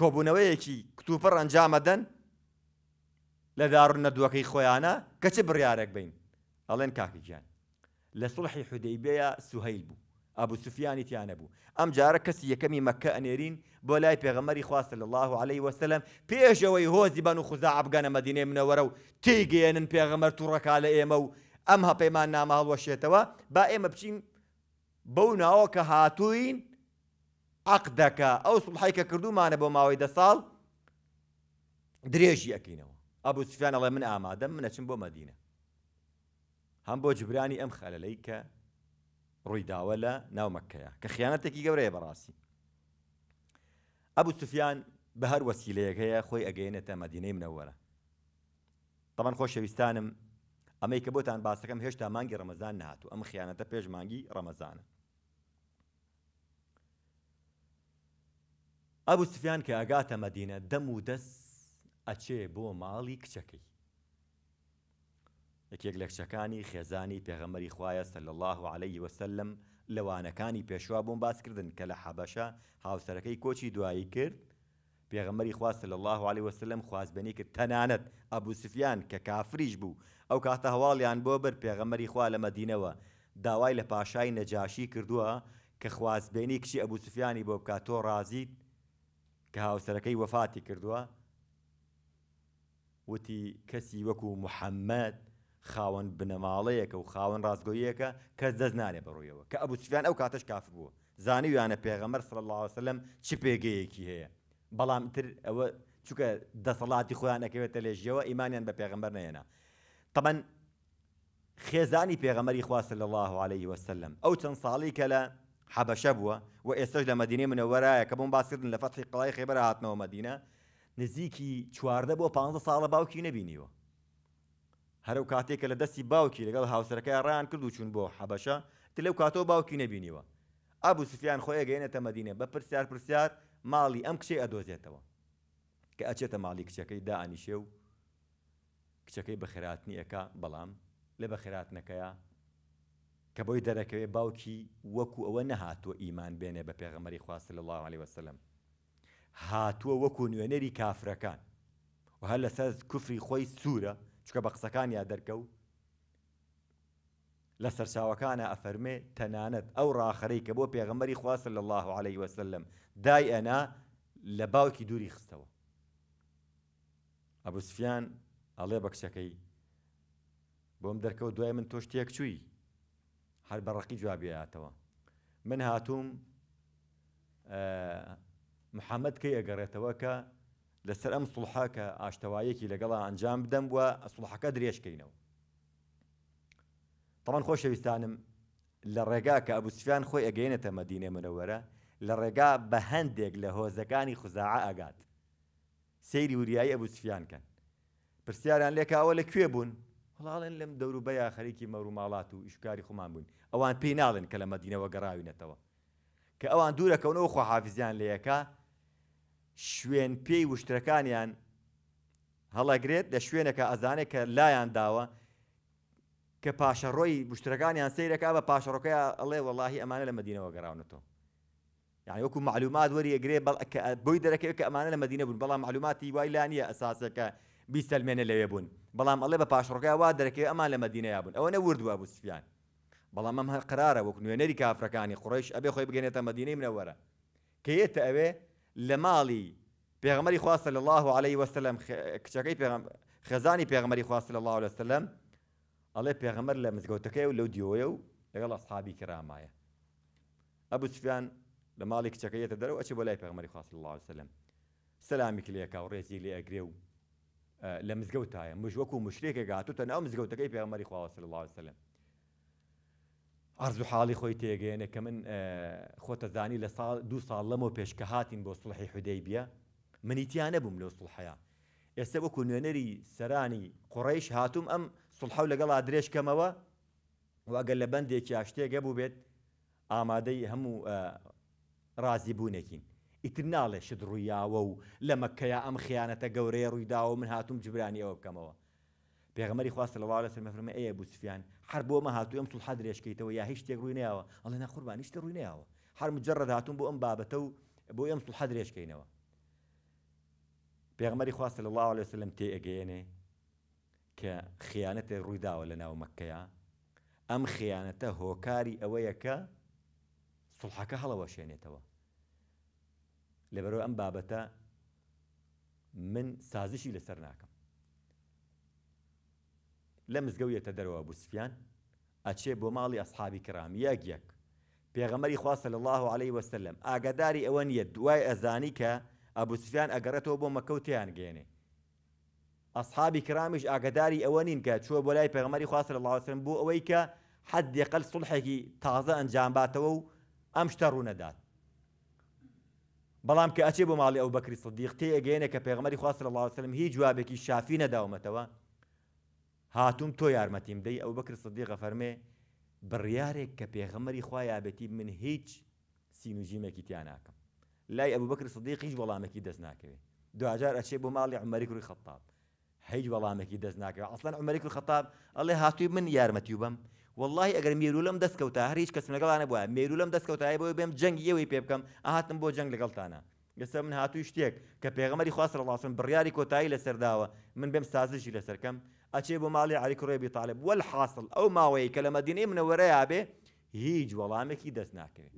کۆبوونەوەیەکی کتوپە ڕەنجامەدەن لە داڕونە دووەکەی خۆیانە کەچ بڕیارێک بین ئەڵێن کاکیگیان لە سڵحی حودەیبەیە سوهیل بوو ئابوو سوفیانی تیانە بوو ئەم جارە کەسی یەکەمی مەکە ئەنێرین بۆ لای پێغەمەری خواستە لە الله عليه وسلم پێشەوەی هۆزی بەن و خوزا عبگانە مەدینێ منەوەرە و تێگەێنن پێغەمەر تووڕەکا لە ئێمە و ئەم هەپەیمان نامە هەڵوەشێتەوە با ئێمە بچین بەو ناوە کە هاتووین عقدەکە ئەو سڵحیکە کردومانە بۆ ماوەی دە ساڵ درێژی ئەکەینەوە ئەبوو سفیان ئەڵێ من ئامادەم منەچم بۆ مەدینە هەم بۆ جبرانی ئەم خەلەلەی کە ڕوویداوە لە ناومەکەیە کە خیانەتێکی گەورەیە بەڕاستی ئەبوو سوفیان بە هەر وەسیلەیەک هەیە خۆی ئەگەێنێتە مەدینەی منەوەرە تەمان خۆشەویستانم ئەمەی کە بۆتان باسەکەم هێشتا مانگی ڕەمەزان نهاتوو ئەم خیانەتە پێش مانگی ڕەمەزانە ئەبوو سفیان کە ئەگاتە مەدینە دەم و دەست ئەچێ بۆ ماڵی کچەکەی یەکێک لە کچەکانی خێزانی پێغەمەری خوایە سەل الله عليه وسلم لەوانەکانی پێشوا بۆم باسکردن کە لە حەبەشە هاوسەرەکەی کۆچی دوایی کرد پێغەمەری خواست لە الله عليه وسلم خوازبنی کرد تەنانەت ئەبوو سفیان کە کافریش بوو ئەو کاتە هەواڵیان بۆ بەر پێغەمەری خوا لە مەدینەوە داوای لە پاشای نەجاشی کردووە کە خوازبێنی کچی ئەبوو سفیانی بۆ بکات تۆ ڕازیت کە هاوسەرەکەی وەفاتی کردووە وتی کەسی وەکو محەممەد خاوەن بنەماڵەیەکە و خاوەن ڕازگۆیەکە کەس دەست نارێ بەڕوویەوە کە ئەبوسفیان ئەو کاتەش کاف بووە زانیویانە پێغەمەر سڵ اللهوسلم چ پێگەیەکی هەیە بەڵام تر ئەوە چونکە دەسەڵاتی خۆیان ئەەکەوێتە لێژیەوە ئیمانیان بە پێغمبەر نێنا تەمەەن خێزانی پێغەمەری خواستە لە الله عليه وسلم ئەو چەند ساڵی کە لە حەبەشە بووە و ئێستش لە مدینێ منەوەرایە کە بۆم باسکردن لە فەتی قڵای خێبەر هاتنەوە مدینە نزیکی چواردە بۆ 15 ساڵە باوکی نەبینیوە هەرو کاتێک کە لە دەستی باوکی لەگەڵ هاوسەرەکەی ڕیان کردو چون بۆ حەبەشە ت لەو کاتەوە باوکی نەبینیوە ئابوو سفیان خۆی گەێنێتە مدینە بە پرسیار پرسیار ماڵی ئەم کچێ ئەدۆزێتەوە کە ئەچێتە ماڵی کچەکەی دائنیشێ و کچەکەی بەخێراتنی ئەەکە بەڵام لە بەخێراتنەکەیە کە بۆی دەرەکەوێ باوکی وەکو ئەوە نەهاتووە ئیمان بێنێ بە پێغەمەری خواست لە الله عليه وسلم هاتووە وەکو نوێنەری کافرەکان و هەر لەسەر کوفری خۆی سوورە چکە بە قسەکان یا دەرکەوت لە سەرچاوەکانە ئەفەرمێ تەنانەت ئەو ڕاخەرەی کە بۆ پێغەمەری خواست لە الله عليه وسلم دای ئەنا لە باوکی دووری خستەوە ئەبوسفیان ئەڵێ بەکسەکەی بۆم دەرکەوت دوای من تۆشتێک چووی هەر بەڕقی جوابیاتەوە من هاتووم محەممەد کەی ئەگەڕێتەوە کە لەسەر ئەم سوڵحا کە ئاشتەوایەکی لەگەڵا ئەنجام بدەم بووە ئەسوڵحەکە درێژکەینەوە تەمان خۆشەویستانم لە ڕێگا کە ئەبوسفیان خۆی ئەگەینێتە مەدینێ منەوەرە لە ڕێگا بە هەندێک لە هۆزەکانی خوزاع ئاگات سەیری وریایی ئەبوسفیانکەن پرسیاران لێکاوە لەکوێ بوون هەڵاڵێن لەم دەوروبەیە خەریکی مەروماڵات و ئیشکاری خۆمان بوون ئەوان پێی ناڵێن کە لە مەدینەوە گەڕاوینەتەوە کە ئەوان دوورەکەونەوە خۆحافزیان لە یەکە شوێن پێی وشتەکانیان هەڵەگرێت لە شوێنەکە ئەزانێت کە لایان داوە کە پاشەڕۆی مشتەکانیان سیرەکە بە پاشەڕۆکەی ئەڵێ وەڵی ئەمانە لە مدینەوە گەڕاونەتەوە یعنی وەکو معلومات وەریەگرێ بۆی دەرەکەوێت کە ئەمانە لە مدینە بوون بەڵام معلوماتی وای لا نیە ئەساسەکە بیسەلمێنە لەوێ بوون بەڵام ئەڵێ بە پاشڕگای وا دەرەکەی ئەمان لە مەدینەیە بوون ئەوە نەوردووە بوو سفیان بەڵام ئەم هەر قرارە وەک نوێنەری کافرەکانی قڕیش ئەبێ خۆی بگەێنێتە مەدینەی منەوەرە کەیتە ئەوێ لە ماڵی پێغمەری خواستە لە الله عليه وسلم کچەکەی خێزانی پێغمەری خواستە لە الله وسلم ئەڵێ پێغمەر لە مزگەوتەکەی و لەو دیۆیە و لەگەڵ ئەصحابی کرامایە ئەبوو سفیان لە ماڵی کچەکەیەتە دەرەوە ئەچ بۆ لای پێغمەری خواستە الله وسلم سەلامی کلێکا و ڕێزی لێ ئەگرێ و لە مزگەوتایە مش وەکو مشرێکە گاتوتە ناو مزگەوتەکەی پێغمەری خواوەسل الله وسلم ئارز و حاڵی خۆی تێگەێنە کە من خۆتە زانی لە ساڵ دو ساڵ لەمەوە پێشکە هاتیم بۆ سڵحی حودەی بیە منیتیانە بووم لەو سڵحەیە ئێستا وەکو نوێنەری سەرانی قڕیش هاتووم ئەم سڵحە و لەگەڵا درێژکەمەوە واگەر لە بەندێکی یاشتێگە بوو بێت ئامادەی هەموو رازی بوونێکین ئیتر ناڵێشت ڕوویاوە و لە مەکەیا ئەم خیانەتە گەورەیە ڕوویداوە من هاتووم جبرانیەوە بکەمەوە پێغمەری خواست لەوا لە سەرمەفرمە ئەیە بوسفیان هەر بۆمە هاتوو ئەم سوڵح درێژکەیتەوە یا هیچ شتێک ڕووینەوە ئەڵێ نەخوربانیشتە ڕووینەوە هەر مجرڕ هاتون بۆ ئەم بابەتە و بۆ ئەم سوڵح درێژکەینەوە پێغمەری خواست لە الله لە سلم تێ ئەگەێنێ کە خیانەتێ ڕوویداوە لە ناو مەکەیە ئەم خیانەتە هۆکاری ئەوەیەکە سوڵحەکە هەڵەوە شوێنێتەوە لەبەرەوە ئەم بابەتە من سازشی لەسەر ناکەم لە مزگەوتە دەرەوە بوسفیان ئەچێ بۆ ماڵی ئەسحابی کرام یەک یەک پێغەمەری خواستە لە الله عليه وسلم ئاگاداری ئەوە نیە دوای ئەزانی کە ئەبوسفیان ئەگەڕێتەوە بۆ مەکەوتیان گەێنێ ئەسحابی کرامیش ئاگداری ئەوە نین کە چوە بۆ لای پێغمەری خواست لە لاوسن بوو ئەوەی کە حد دقل سڵحێکی تازە ئەنجامباتەوە و ئەم شتە ڕوونەدات بلام که آتش بوم علی او بکری صدیق تی اجین که پیغمبری خواست الله لە لاوسلم هیچ کی شافی نەداومەتەوە تو تۆ یارمەتیم دی او بکری صدیق فرمه بریاره که پیغمبری خواهی یابەتی من هیچ کی تیان ناکەم لای صدیق هیچ بەکر کی دز نکه دو دوجار آتش بوم علی عمری کوری خطاب هیچ کی دز نکه اصلا عمری کوری خطاب الله هاتووی من یارمەتی و واللهی ئەگەر میرولم دەستکەوتە هەر هیچ کەس لەگەڵانە بووە میرولم دەستکەوتای بۆ بێم جەنگ ئەوەی پێ بکەم ئاهاتم بۆ جەنگ لەگەڵتانە گەسە من هاتووی شتێک کە پێغەمەری خواست ڕڵاسم بڕیاری کۆتایی لەسەرداوە من بێم سازشی لەسەرکەم ئەچێ بۆ ماڵی علیکڕێبی تاالب وەل حاصل ئەو ماوەیە کە لە مەدینەی منەوەرەیابێ هیچ وەڵامێکی دەست ناکەوێت.